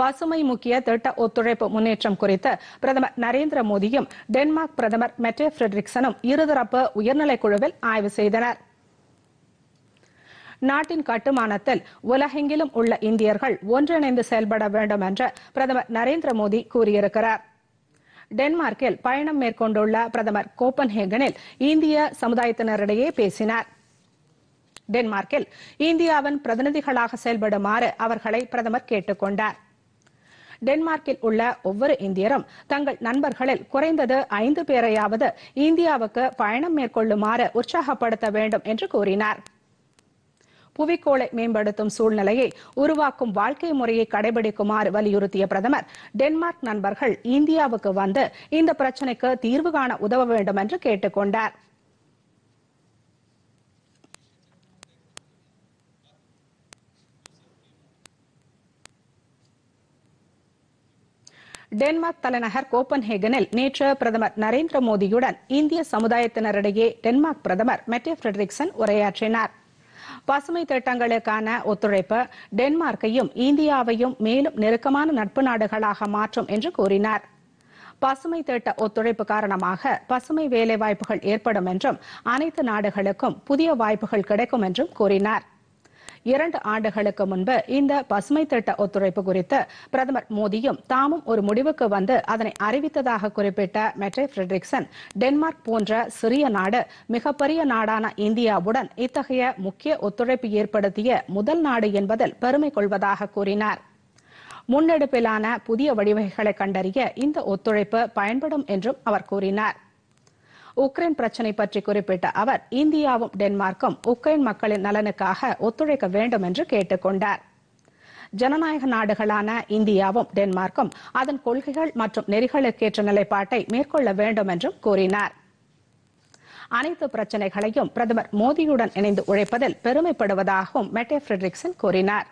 பசுமை முக்கிய திட்ட ஒத்துழைப்பு முன்னேற்றம் குறித்து பிரதமர் நரேந்திர மோடியும் டென்மார்க் பிரதமர் மெட்டே பிரெட்ரிக்சனும் இருதரப்பு உயர்நிலை குழுவில் ஆய்வு செய்தனர் நாட்டின் கட்டுமானத்தில் உலகெங்கிலும் உள்ள இந்தியர்கள் ஒன்றிணைந்து செயல்பட வேண்டும் என்று பிரதமர் நரேந்திர மோடி கூறியிருக்கிறார் டென்மார்க்கில் பயணம் மேற்கொண்டுள்ள பிரதமர் கோப்பன்ஹேகனில் இந்திய சமுதாயத்தினரிடையே பேசினார் டென்மார்க்கில் இந்தியாவின் பிரதிநிதிகளாக செயல்படுமாறு அவர்களை பிரதமர் கேட்டுக்கொண்டார் டென்மார்க்கில் உள்ள ஒவ்வொரு இந்தியரும் தங்கள் நண்பர்களில் குறைந்தது ஐந்து பேரையாவது இந்தியாவுக்கு பயணம் மேற்கொள்ளுமாறு உற்சாகப்படுத்த வேண்டும் என்று கூறினார் புவிக்கோளை மேம்படுத்தும் சூழ்நிலையை உருவாக்கும் வாழ்க்கை முறையை கடைபிடிக்குமாறு வலியுறுத்திய பிரதமர் டென்மார்க் நண்பர்கள் இந்தியாவுக்கு வந்து இந்த பிரச்சினைக்கு தீர்வு காண உதவ வேண்டும் என்று கேட்டுக்கொண்டாா் டென்மார்க் தலைநகர் கோப்பன்ஹேகனில் நேற்று பிரதமர் நரேந்திர மோடியுடன் இந்திய சமுதாயத்தினரிடையே டென்மார்க் பிரதமர் மெட்டே பிரெட்ரிக்சன் உரையாற்றினார் பசுமை திட்டங்களுக்கான ஒத்துழைப்பு டென்மார்க்கையும் இந்தியாவையும் மேலும் நெருக்கமான நட்பு நாடுகளாக மாற்றும் என்று கூறினார் பசுமை திட்ட ஒத்துழைப்பு காரணமாக பசுமை வேலைவாய்ப்புகள் ஏற்படும் என்றும் அனைத்து நாடுகளுக்கும் புதிய வாய்ப்புகள் கிடைக்கும் என்றும் கூறினாா் இரண்டு ஆண்டுகளுக்கு முன்பு இந்த பசுமை திட்ட ஒத்துழைப்பு குறித்து பிரதமர் மோடியும் தாமும் ஒரு முடிவுக்கு வந்து அதனை அறிவித்ததாக குறிப்பிட்ட மெட்ரே பிரெட்ரிக்சன் டென்மார்க் போன்ற சிறிய நாடு மிகப்பெரிய நாடான இந்தியாவுடன் இத்தகைய முக்கிய ஒத்துழைப்பு ஏற்படுத்திய முதல் நாடு என்பதில் பெருமை கொள்வதாக கூறினார் முன்னெடுப்பிலான புதிய வழிவகைகளை கண்டறிய இந்த ஒத்துழைப்பு பயன்படும் என்றும் அவர் கூறினார் உக்ரைன் பிரச்சினை பற்றி குறிப்பிட்ட அவர் இந்தியாவும் டென்மார்க்கும் உக்ரைன் மக்களின் நலனுக்காக ஒத்துழைக்க வேண்டும் என்று கேட்டுக் கொண்டார் ஜனநாயக நாடுகளான இந்தியாவும் டென்மார்க்கும் அதன் கொள்கைகள் மற்றும் நெறிகளுக்கேற்ற நிலைப்பாட்டை மேற்கொள்ள வேண்டும் என்றும் கூறினார் அனைத்து பிரச்சனைகளையும் பிரதமர் மோடியுடன் இணைந்து உழைப்பதில் பெருமைப்படுவதாகவும் மெட்டே பிரெட்ரிக்சன் கூறினார்